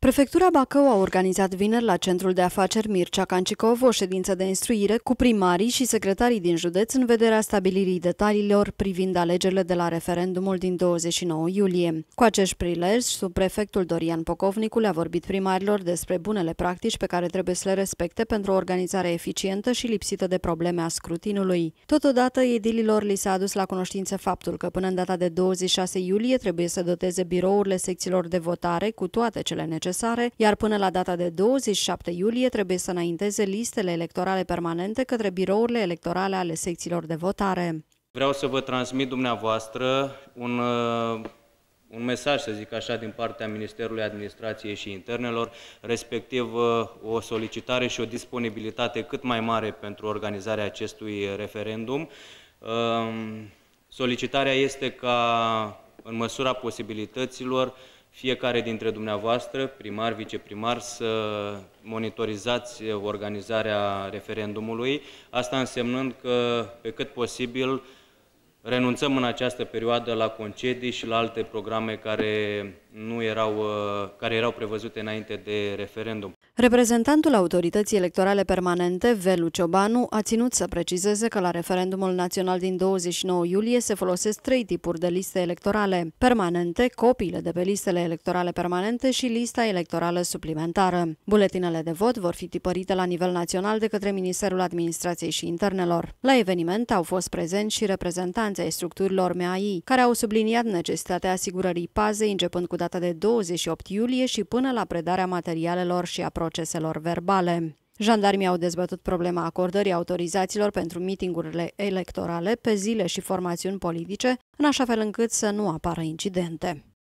Prefectura Bacău a organizat vineri la Centrul de Afaceri Mircea Cancicov o ședință de instruire cu primarii și secretarii din județ în vederea stabilirii detaliilor privind alegerile de la referendumul din 29 iulie. Cu acești prilej, subprefectul Dorian Pocovnicu le-a vorbit primarilor despre bunele practici pe care trebuie să le respecte pentru o organizare eficientă și lipsită de probleme a scrutinului. Totodată, edililor li s-a adus la cunoștință faptul că până în data de 26 iulie trebuie să doteze birourile secțiilor de votare cu toate cele necesare necesare, iar până la data de 27 iulie trebuie să înainteze listele electorale permanente către birourile electorale ale secțiilor de votare. Vreau să vă transmit dumneavoastră un, uh, un mesaj, să zic așa, din partea Ministerului Administrației și Internelor, respectiv uh, o solicitare și o disponibilitate cât mai mare pentru organizarea acestui referendum. Uh, solicitarea este ca, în măsura posibilităților, fiecare dintre dumneavoastră, primar, viceprimar, să monitorizați organizarea referendumului, asta însemnând că pe cât posibil renunțăm în această perioadă la concedii și la alte programe care, nu erau, uh, care erau prevăzute înainte de referendum. Reprezentantul Autorității Electorale Permanente, Velu Ciobanu, a ținut să precizeze că la referendumul național din 29 iulie se folosesc trei tipuri de liste electorale permanente, copiile de pe listele electorale permanente și lista electorală suplimentară. Buletinele de vot vor fi tipărite la nivel național de către Ministerul Administrației și Internelor. La eveniment au fost prezenți și reprezentanții ai structurilor MAI, care au subliniat necesitatea asigurării pazei începând cu data de 28 iulie și până la predarea materialelor și a proceselor verbale. Jandarmii au dezbătut problema acordării autorizațiilor pentru mitingurile electorale pe zile și formațiuni politice, în așa fel încât să nu apară incidente.